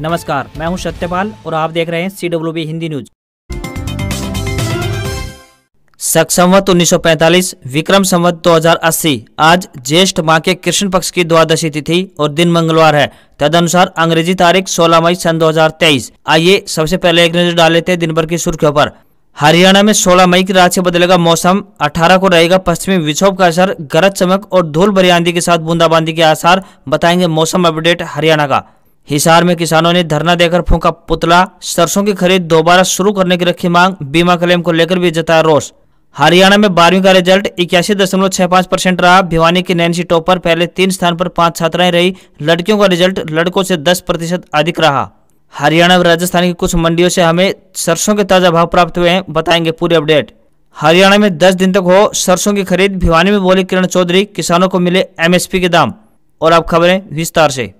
नमस्कार मैं हूं सत्यपाल और आप देख रहे हैं C W B Hindi news सख संवत उन्नीस विक्रम संवत 2080 आज ज्येष्ठ माह के कृष्ण पक्ष की द्वादशी तिथि और दिन मंगलवार है तदनुसार अंग्रेजी तारीख 16 मई सन 2023 आइए सबसे पहले एक नजर डाल लेते हैं दिन भर की सुर्खियों पर हरियाणा में 16 मई की रात से बदलेगा मौसम 18 को रहेगा पश्चिमी विक्षोभ का असर गरज चमक और धूल भरी आंधी के साथ बूंदाबांदी के आसार बताएंगे मौसम अपडेट हरियाणा का हिसार में किसानों ने धरना देकर फूका पुतला सरसों की खरीद दोबारा शुरू करने की रखी मांग बीमा क्लेम को लेकर भी जताया रोष हरियाणा में बारहवीं का रिजल्ट इक्यासी दशमलव छह पाँच परसेंट रहा भिवानी की नैनसी टॉपर पहले तीन स्थान पर पांच छात्राएं रही लड़कियों का रिजल्ट लड़कों से दस प्रतिशत अधिक रहा हरियाणा और राजस्थान की कुछ मंडियों से हमें सरसों के ताजा भाव प्राप्त हुए हैं बताएंगे पूरी अपडेट हरियाणा में दस दिन तक हो सरसों की खरीद भिवानी में बोली किरण चौधरी किसानों को मिले एमएसपी के दाम और अब खबरें विस्तार से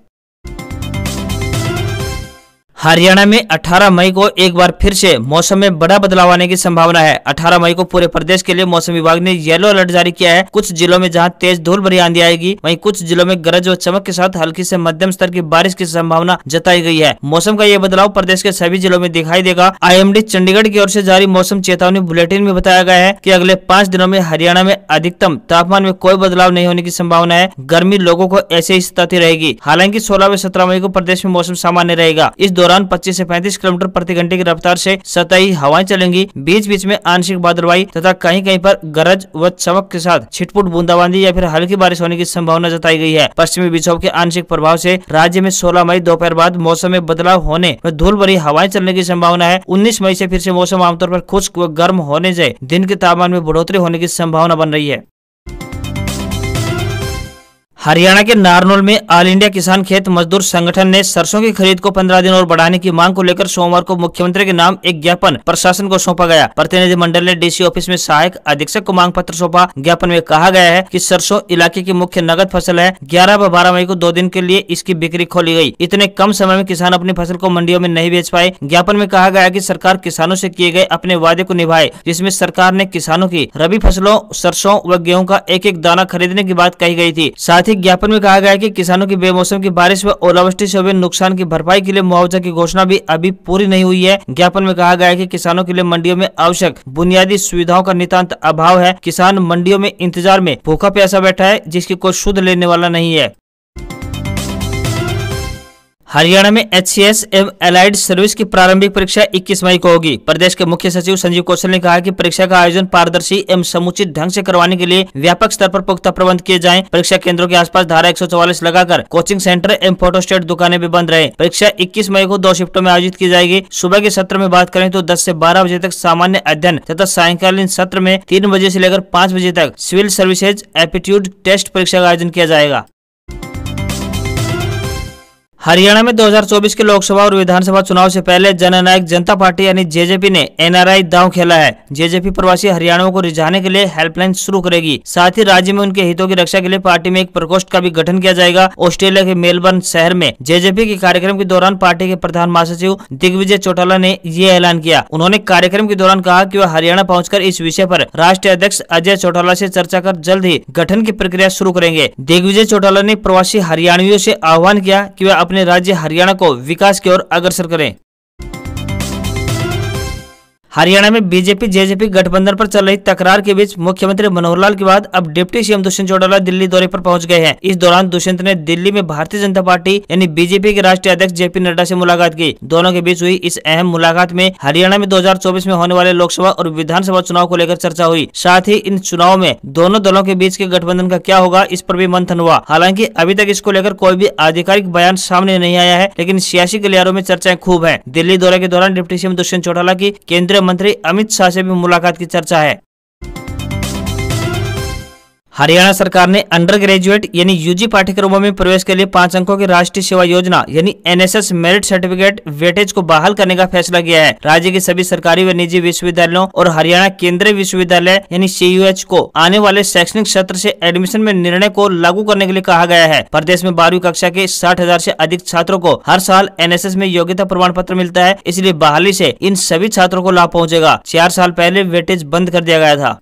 हरियाणा में 18 मई को एक बार फिर से मौसम में बड़ा बदलाव आने की संभावना है 18 मई को पूरे प्रदेश के लिए मौसम विभाग ने येलो अलर्ट जारी किया है कुछ जिलों में जहां तेज धूल भरी आंधी आएगी वहीं कुछ जिलों में गरज और चमक के साथ हल्की से मध्यम स्तर की बारिश की संभावना जताई गई है मौसम का यह बदलाव प्रदेश के सभी जिलों में दिखाई देगा आई चंडीगढ़ की ओर ऐसी जारी मौसम चेतावनी बुलेटिन में बताया गया है की अगले पाँच दिनों में हरियाणा में अधिकतम तापमान में कोई बदलाव नहीं होने की संभावना है गर्मी लोगों को ऐसे ही सताती रहेगी हालांकि सोलह व सत्रह मई को प्रदेश में मौसम सामान्य रहेगा इस दौरान दौरान 25 से 35 किलोमीटर प्रति घंटे की रफ्तार से सतही हवाएं चलेंगी बीच बीच में आंशिक बादलवाई तथा कहीं कहीं पर गरज व चमक के साथ छिटपुट बूंदाबांदी या फिर हल्की बारिश होने की संभावना जताई गई है पश्चिमी विक्षोभ के आंशिक प्रभाव से राज्य में 16 मई दोपहर बाद मौसम में बदलाव होने व धूल भरी हवाएं चलने की संभावना है 19 मई से फिर से मौसम आमतौर पर खुश्क व गर्म होने ऐसी दिन के तापमान में बढ़ोतरी होने की संभावना बन रही है हरियाणा के नारनौल में ऑल इंडिया किसान खेत मजदूर संगठन ने सरसों की खरीद को 15 दिन और बढ़ाने की मांग को लेकर सोमवार को मुख्यमंत्री के नाम एक ज्ञापन प्रशासन को सौंपा गया प्रतिनिधि मंडल ने डीसी ऑफिस में सहायक अधीक्षक को मांग पत्र सौंपा ज्ञापन में कहा गया है कि सरसों इलाके की मुख्य नगद फसल है ग्यारह व बारह मई को दो दिन के लिए इसकी बिक्री खोली गयी इतने कम समय में किसान अपनी फसल को मंडियों में नहीं बेच पाए ज्ञापन में कहा गया की कि सरकार किसानों ऐसी किए गए अपने वादे को निभाए जिसमे सरकार ने किसानों की रबी फसलों सरसों व गेहूँ का एक एक दाना खरीदने की बात कही गयी थी साथ साथ ही ज्ञापन में कहा गया है कि किसानों की बेमौसम की बारिश व ओलावृष्टि से हुए नुकसान की भरपाई के लिए मुआवजा की घोषणा भी अभी पूरी नहीं हुई है ज्ञापन में कहा गया है कि किसानों के लिए मंडियों में आवश्यक बुनियादी सुविधाओं का नितान्त अभाव है किसान मंडियों में इंतजार में भूखा प्यासा बैठा है जिसकी कोई शुद्ध लेने वाला नहीं है हरियाणा में एच सी एस एवं एलाइड सर्विस की प्रारंभिक परीक्षा 21 मई को होगी प्रदेश के मुख्य सचिव संजीव कौशल ने कहा कि परीक्षा का आयोजन पारदर्शी एवं समुचित ढंग से करवाने के लिए व्यापक स्तर पर पुख्ता प्रबंध किए जाएं परीक्षा केंद्रों के आसपास धारा 144 लगाकर कोचिंग सेंटर एवं फोटो स्टेट दुकानें भी बंद रहे परीक्षा इक्कीस मई को दो शिफ्टों में आयोजित की जाएगी सुबह के सत्र में बात करें तो दस ऐसी बारह बजे तक सामान्य अध्ययन तथा सायकालीन सत्र में तीन बजे ऐसी लेकर पाँच बजे तक सिविल सर्विसेज एप्टीट्यूड टेस्ट परीक्षा का आयोजन किया जाएगा हरियाणा में 2024 के लोकसभा और विधानसभा चुनाव से पहले जननायक जनता पार्टी यानी जेजेपी ने एनआरआई दांव खेला है जेजेपी प्रवासी हरियाणा को रिझाने के लिए हेल्पलाइन शुरू करेगी साथ ही राज्य में उनके हितों की रक्षा के लिए पार्टी में एक प्रकोष्ठ का भी गठन किया जाएगा ऑस्ट्रेलिया के मेलबर्न शहर में जेजेपी के कार्यक्रम के दौरान पार्टी के प्रधान महासचिव दिग्विजय चौटाला ने ये ऐलान किया उन्होंने कार्यक्रम के दौरान कहा की वह हरियाणा पहुँच इस विषय आरोप राष्ट्रीय अध्यक्ष अजय चौटाला ऐसी चर्चा कर जल्द ही गठन की प्रक्रिया शुरू करेंगे दिग्विजय चौटाला ने प्रवासी हरियाणवियों ऐसी आह्वान किया की वह अपने अपने राज्य हरियाणा को विकास की ओर अग्रसर करें हरियाणा में बीजेपी जेजेपी गठबंधन पर चल रही तकरार के बीच मुख्यमंत्री मनोहर लाल के बाद अब डिप्टी सीएम दुष्यंत चौटाला दिल्ली दौरे पर पहुंच गए हैं इस दौरान दुष्यंत ने दिल्ली में भारतीय जनता पार्टी यानी बीजेपी के राष्ट्रीय अध्यक्ष जेपी नड्डा से मुलाकात की दोनों के बीच हुई इस अहम मुलाकात में हरियाणा में दो में होने वाले लोकसभा और विधानसभा चुनाव को लेकर चर्चा हुई साथ ही इन चुनाव में दोनों दलों के बीच के गठबंधन का क्या होगा इस पर भी मंथन हुआ हालांकि अभी तक इसको लेकर कोई भी आधिकारिक बयान सामने नहीं आया है लेकिन सियासी गलियारों में चर्चाएं खूब है दिल्ली दौरे के दौरान डिप्टी सीएम दुष्यंत चौटाला की केंद्रीय गृह मंत्री अमित शाह से भी मुलाकात की चर्चा है हरियाणा सरकार ने अंडर ग्रेजुएट यानी यूजी पाठ्यक्रमों में प्रवेश के लिए पांच अंकों की राष्ट्रीय सेवा योजना यानी एनएसएस मेरिट सर्टिफिकेट वेटेज को बहाल करने का फैसला किया है राज्य के सभी सरकारी व निजी विश्वविद्यालयों और हरियाणा केंद्रीय विश्वविद्यालय यानी सीयूएच को आने वाले शैक्षणिक सत्र ऐसी एडमिशन में निर्णय को लागू करने के लिए कहा गया है प्रदेश में बारहवीं कक्षा के साठ हजार ऐसी अधिक छात्रों को हर साल एन में योग्यता प्रमाण पत्र मिलता है इसलिए बहाली ऐसी इन सभी छात्रों को लाभ पहुँचेगा चार साल पहले वेटेज बंद कर दिया गया था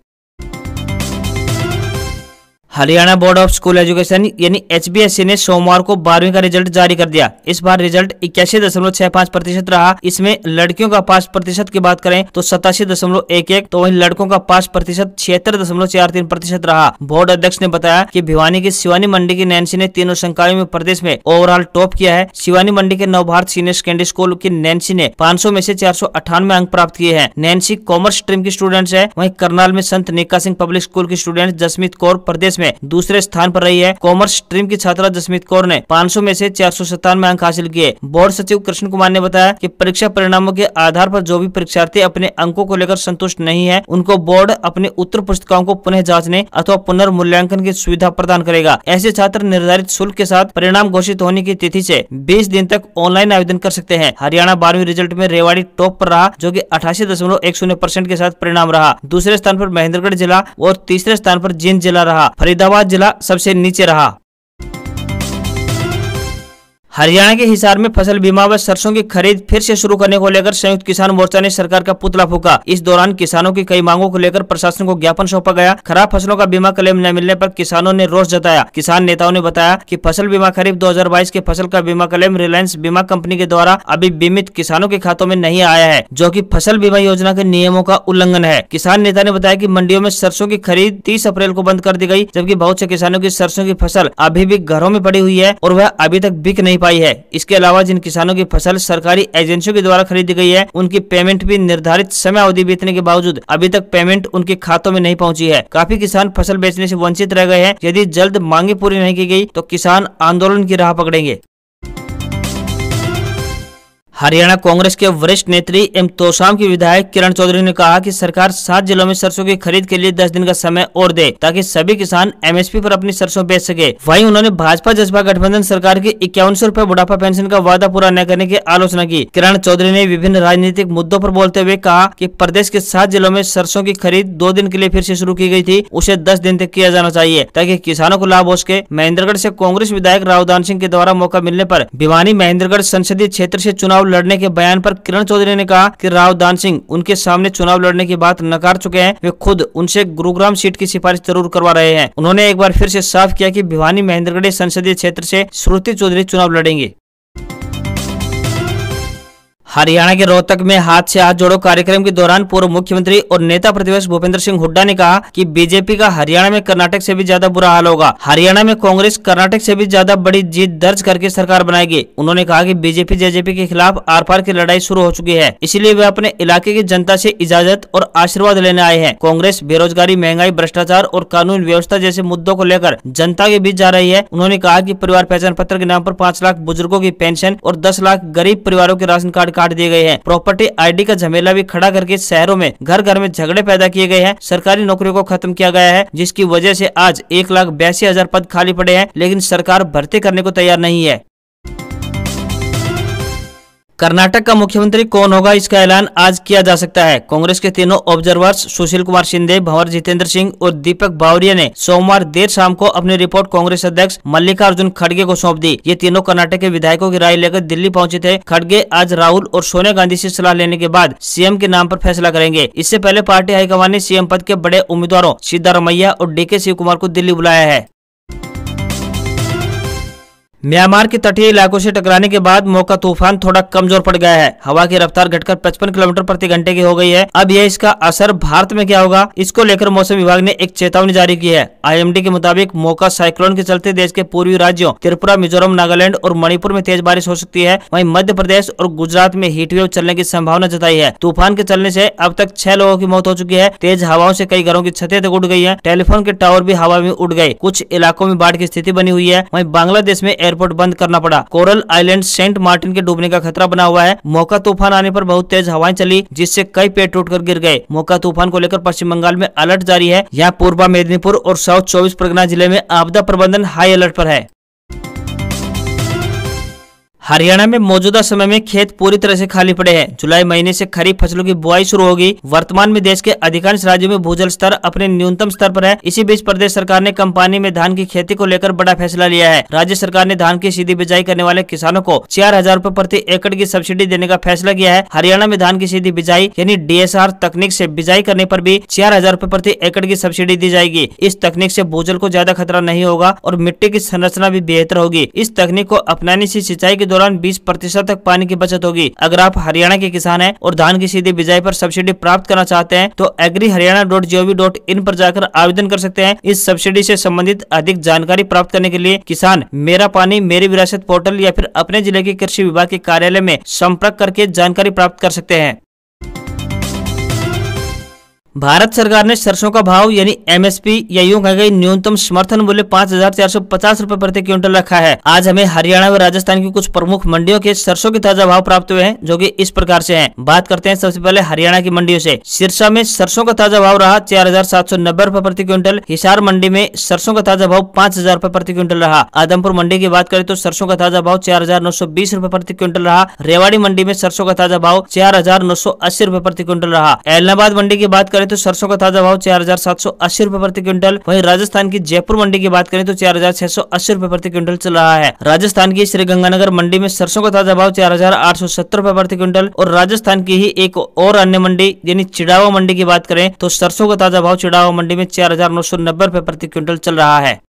Haryana board of school education यानी एच ने सोमवार को बारहवीं का रिजल्ट जारी कर दिया इस बार रिजल्ट इक्यासी दशमलव छह पाँच प्रतिशत रहा इसमें लड़कियों का पाँच प्रतिशत की बात करें तो सतासी दशमलव एक एक तो वही लड़कों का पाँच प्रतिशत छिहत्तर दशमलव चार तीन प्रतिशत रहा बोर्ड अध्यक्ष ने बताया की भिवानी की शिवानी मंडी की नैन्सी ने तीनों संकायों में प्रदेश में ओवरऑल टॉप किया है शिवानी मंडी के Nav Bharat senior secondary school की नैन्सी ने पाँच सौ में से चार सौ अठानवे अंक प्राप्त किए हैं नैन्सी कॉमर्स स्ट्रीम की स्टूडेंट्स है वहीं करनाल में संत निका सिंह पब्लिक स्कूल की स्टूडेंट जसमीत कौर प्रदेश में में दूसरे स्थान पर रही है कॉमर्स स्ट्रीम की छात्रा जसमीत कौर ने 500 में से चार अंक हासिल किए बोर्ड सचिव कृष्ण कुमार ने बताया कि परीक्षा परिणामों के आधार पर जो भी परीक्षार्थी अपने अंकों को लेकर संतुष्ट नहीं है उनको बोर्ड अपने उत्तर पुस्तिकाओं को पुनः जाँचने अथवा पुनर्मूल्यांकन की सुविधा प्रदान करेगा ऐसे छात्र निर्धारित शुल्क के साथ परिणाम घोषित होने की तिथि ऐसी बीस दिन तक ऑनलाइन आवेदन कर सकते हैं हरियाणा बारहवीं रिजल्ट में रेवाड़ी टॉप पर रहा जो की अठासी के साथ परिणाम रहा दूसरे स्थान पर महेंद्रगढ़ जिला और तीसरे स्थान पर जींद जिला रहा फरीद फरीदाबाद जिला सबसे नीचे रहा हरियाणा के हिसार में फसल बीमा व सरसों की खरीद फिर से शुरू करने को लेकर संयुक्त किसान मोर्चा ने सरकार का पुतला फूका इस दौरान किसानों की कई मांगों को लेकर प्रशासन को ज्ञापन सौंपा गया खराब फसलों का बीमा क्लेम न मिलने पर किसानों ने रोष जताया किसान नेताओं ने बताया कि फसल बीमा खरीफ 2022 के फसल का बीमा क्लेम रिलायंस बीमा कंपनी के द्वारा अभी बीमित किसानों के खातों में नहीं आया है जो की फसल बीमा योजना के नियमों का उल्लंघन है किसान नेता ने बताया की मंडियों में सरसों की खरीद तीस अप्रैल को बंद कर दी गयी जबकि बहुत से किसानों की सरसों की फसल अभी भी घरों में पड़ी हुई है और वह अभी तक बिक नहीं पाई है इसके अलावा जिन किसानों की फसल सरकारी एजेंसियों के द्वारा खरीदी गई है उनकी पेमेंट भी निर्धारित समय अवधि बीतने के बावजूद अभी तक पेमेंट उनके खातों में नहीं पहुंची है काफी किसान फसल बेचने से वंचित रह गए हैं यदि जल्द मांगे पूरी नहीं की गई तो किसान आंदोलन की राह पकड़ेंगे हरियाणा कांग्रेस के वरिष्ठ नेत्री एम तोशाम की विधायक किरण चौधरी ने कहा कि सरकार सात जिलों में सरसों की खरीद के लिए दस दिन का समय और दे ताकि सभी किसान एमएसपी पर अपनी सरसों बेच सके वहीं उन्होंने भाजपा जसपा गठबंधन सरकार के इक्यावन सौ रूपए बुढ़ापा पेंशन का वादा पूरा न करने की आलोचना की किरण चौधरी ने विभिन्न राजनीतिक मुद्दों आरोप बोलते हुए कहा की प्रदेश के सात जिलों में सरसों की खरीद दो दिन के लिए फिर ऐसी शुरू की गयी थी उसे दस दिन तक किया जाना चाहिए ताकि किसानों को लाभ हो सके महेंद्रगढ़ ऐसी कांग्रेस विधायक रावदान सिंह के द्वारा मौका मिलने आरोप भिवानी महेंद्रगढ़ संसदीय क्षेत्र ऐसी चुनाव चुनाव लड़ने के बयान पर किरण चौधरी ने कहा कि राव दान सिंह उनके सामने चुनाव लड़ने की बात नकार चुके हैं वे खुद उनसे गुरुग्राम सीट की सिफारिश जरूर करवा रहे हैं उन्होंने एक बार फिर से साफ किया कि भिवानी महेंद्रगढ़ संसदीय क्षेत्र से श्रुति चौधरी चुनाव लड़ेंगे हरियाणा के रोहतक में हाथ से हाथ जोड़ो कार्यक्रम के दौरान पूर्व मुख्यमंत्री और नेता प्रतिपक्ष भूपेंद्र सिंह हुड्डा ने कहा कि बीजेपी का हरियाणा में कर्नाटक से भी ज्यादा बुरा हाल होगा हरियाणा में कांग्रेस कर्नाटक से भी ज्यादा बड़ी जीत दर्ज करके सरकार बनाएगी उन्होंने कहा कि बीजेपी जेजेपी के खिलाफ आर पार की लड़ाई शुरू हो चुकी है इसलिए वे अपने इलाके की जनता से इजाजत और आशीर्वाद लेने आए हैं कांग्रेस बेरोजगारी महंगाई भ्रष्टाचार और कानून व्यवस्था जैसे मुद्दों को लेकर जनता के बीच जा रही है उन्होंने कहा की परिवार पहचान पत्र के नाम आरोप पाँच लाख बुजुर्गो की पेंशन और दस लाख गरीब परिवारों के राशन कार्ड का काट दिए गए हैं प्रॉपर्टी आईडी का झमेला भी खड़ा करके शहरों में घर घर में झगड़े पैदा किए गए हैं सरकारी नौकरियों को खत्म किया गया है जिसकी वजह से आज एक लाख बयासी हजार पद खाली पड़े हैं लेकिन सरकार भर्ती करने को तैयार नहीं है कर्नाटक का मुख्यमंत्री कौन होगा इसका ऐलान आज किया जा सकता है कांग्रेस के तीनों ऑब्जर्वर्स सुशील कुमार शिंदे भंवर जितेंद्र सिंह और दीपक बावरिया ने सोमवार देर शाम को अपनी रिपोर्ट कांग्रेस अध्यक्ष मल्लिकार्जुन खड़गे को सौंप दी ये तीनों कर्नाटक के विधायकों की राय लेकर दिल्ली पहुंचे थे खड़गे आज राहुल और सोनिया गांधी ऐसी सलाह लेने के बाद सीएम के नाम आरोप फैसला करेंगे इससे पहले पार्टी हाईकमान ने सीएम पद के बड़े उम्मीदवारों सिद्धारमैया और डी के शिव कुमार को दिल्ली बुलाया है म्यांमार के तटीय इलाकों से टकराने के बाद मौका तूफान थोड़ा कमजोर पड़ गया है हवा की रफ्तार घटकर 55 किलोमीटर प्रति घंटे की हो गई है अब यह इसका असर भारत में क्या होगा इसको लेकर मौसम विभाग ने एक चेतावनी जारी की है आईएमडी के मुताबिक मौका साइक्लोन के चलते देश के पूर्वी राज्यों त्रिपुरा मिजोरम नागालैंड और मणिपुर में तेज बारिश हो सकती है वही मध्य प्रदेश और गुजरात में हीटवेव चलने की संभावना जताई है तूफान के चलने ऐसी अब तक छह लोगों की मौत हो चुकी है तेज हवाओं ऐसी कई घरों की छतें तक उड़ गई है टेलीफोन के टावर भी हवा में उड़ गए कुछ इलाकों में बाढ़ की स्थिति बनी हुई है वही बांग्लादेश में एयरपोर्ट बंद करना पड़ा कोरल आइलैंड सेंट मार्टिन के डूबने का खतरा बना हुआ है मौका तूफान आने पर बहुत तेज हवाएं चली जिससे कई पेड़ टूट कर गिर गए मौका तूफान को लेकर पश्चिम बंगाल में अलर्ट जारी है यहाँ पूर्वा मेदिनीपुर और साउथ चौबीस परगना जिले में आपदा प्रबंधन हाई अलर्ट पर है हरियाणा में मौजूदा समय में खेत पूरी तरह से खाली पड़े हैं जुलाई महीने से खरीफ फसलों की बुआई शुरू होगी वर्तमान में देश के अधिकांश राज्यों में भूजल स्तर अपने न्यूनतम स्तर पर है इसी बीच प्रदेश सरकार ने कम पानी में धान की खेती को लेकर बड़ा फैसला लिया है राज्य सरकार ने धान की सीधी बिजाई करने वाले किसानों को चार हजार प्रति एकड़ की सब्सिडी देने का फैसला किया है हरियाणा में धान की सीधी बिजाई यानी डी तकनीक ऐसी बिजाई करने आरोप भी चार हजार प्रति एकड़ की सब्सिडी दी जाएगी इस तकनीक ऐसी भूजल को ज्यादा खतरा नहीं होगा और मिट्टी की संरचना भी बेहतर होगी इस तकनीक को अपनाने ऐसी सिंचाई के दौरान बीस प्रतिशत तक पानी की बचत होगी अगर आप हरियाणा के किसान है और धान की सीधी बिजाई आरोप सब्सिडी प्राप्त करना चाहते हैं तो agri Haryana dot G O V dot in पर जाकर आवेदन कर सकते हैं इस सब्सिडी से संबंधित अधिक जानकारी प्राप्त करने के लिए किसान मेरा पानी मेरी विरासत पोर्टल या फिर अपने जिले के कृषि विभाग के कार्यालय में संपर्क करके जानकारी प्राप्त कर सकते हैं भारत सरकार ने सरसों का भाव यानी एमएसपी या यूं कह गई न्यूनतम समर्थन मूल्य पाँच हजार चार सौ पचास रूपए प्रति क्विंटल रखा है आज हमें हरियाणा व राजस्थान की कुछ प्रमुख मंडियों के सरसों के ताजा भाव प्राप्त हुए हैं जो कि इस प्रकार से हैं बात करते हैं सबसे पहले हरियाणा की मंडियों से सिरसा में सरसों का ताजा भाव रहा चार हजार सात सौ नब्बे रूपए प्रति क्विंटल हिसार मंडी में सरसों का ताजा भाव पाँच हजार रूपए प्रति क्विंटल रहा आदमपुर मंडी की बात करें तो सरसों का ताजा भाव चार हजार नौ सौ बीस रूपए प्रति क्विंटल रहा रेवाड़ी मंडी में सरसों का ताजा भाव चार हजार नौ सौ अस्सी रूपए प्रति क्विंटल रहा एलनाबाद मंडी की बात करें करें तो सरसों का ताजा भाव चार हजार सात सौ अस्सी रूपए प्रति क्विंटल वही राजस्थान की जयपुर मंडी की बात करें तो चार हजार छह सौ अस्सी रूपए प्रति क्विंटल चल रहा है राजस्थान की श्रीगंगानगर मंडी में सरसों का ताजा भाव चार हजार आठ सौ सत्तर रूपए प्रति क्विंटल और राजस्थान की ही एक और अन्य मंडी यानी चिड़ावा मंडी की बात करें तो सरसों का ताजा भाव चिड़ावा मंडी में चार हजार नौ सौ नब्बे रूपए प्रति क्विंटल चल रहा है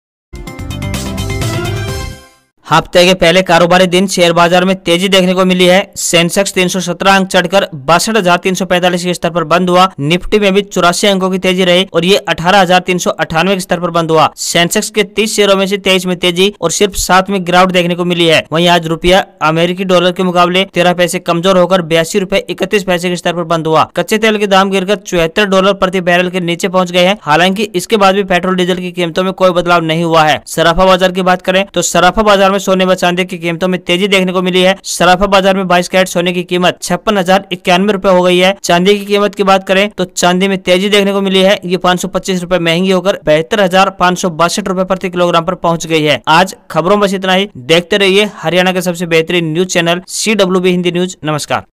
हफ्ते के पहले कारोबारी दिन शेयर बाजार में तेजी देखने को मिली है सेंसेक्स 317 अंक चढ़कर बासठ हजार तीन सौ पैंतालीस के स्तर पर बंद हुआ निफ्टी में भी चौरासी अंकों की तेजी रही और ये अठारह हजार तीन सौ अठानवे के स्तर पर बंद हुआ सेंसेक्स के तीस शेयरों में से तेईस में तेजी और सिर्फ सात में गिरावट देखने को मिली है वहीं आज रुपया अमेरिकी डॉलर के मुकाबले तेरह पैसे कमजोर होकर बयासी रूपए इकतीस पैसे के स्तर आरोप बंद हुआ कच्चे तेल के दाम गिर चौहत्तर डॉलर प्रति बैरल के नीचे पहुँच गए हैं हालांकि इसके बाद भी पेट्रोल डीजल की कीमतों में कोई बदलाव नहीं हुआ है सराफा बाजार की बात करें तो सराफा बाजार में सोने व चांदी की कीमतों में तेजी देखने को मिली है सराफा बाजार में बाईस कैरेट सोने की कीमत छप्पन हजार इक्यानवे रूपए हो गई है चांदी की कीमत की बात करें तो चांदी में तेजी देखने को मिली है ये पाँच सौ पच्चीस रूपए महंगी होकर बेहतर हजार पाँच सौ बासठ रूपए प्रति किलोग्राम पर पहुंच गई है आज खबरों बस इतना ही देखते रहिए हरियाणा के सबसे बेहतरीन news channel C W B Hindi news नमस्कार